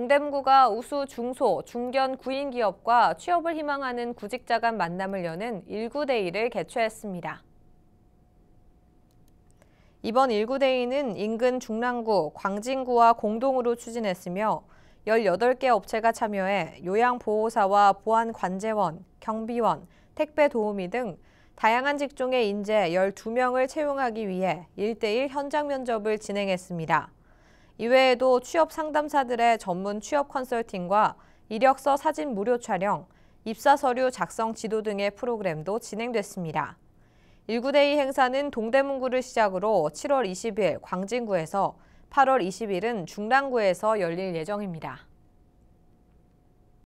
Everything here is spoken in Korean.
동대문구가 우수 중소, 중견 구인기업과 취업을 희망하는 구직자 간 만남을 여는 1 9대1를 개최했습니다. 이번 19대2는 인근 중랑구, 광진구와 공동으로 추진했으며 18개 업체가 참여해 요양보호사와 보안관제원, 경비원, 택배도우미 등 다양한 직종의 인재 12명을 채용하기 위해 1대1 현장 면접을 진행했습니다. 이외에도 취업 상담사들의 전문 취업 컨설팅과 이력서 사진 무료 촬영, 입사 서류 작성 지도 등의 프로그램도 진행됐습니다. 1 9데이 행사는 동대문구를 시작으로 7월 20일 광진구에서 8월 20일은 중랑구에서 열릴 예정입니다.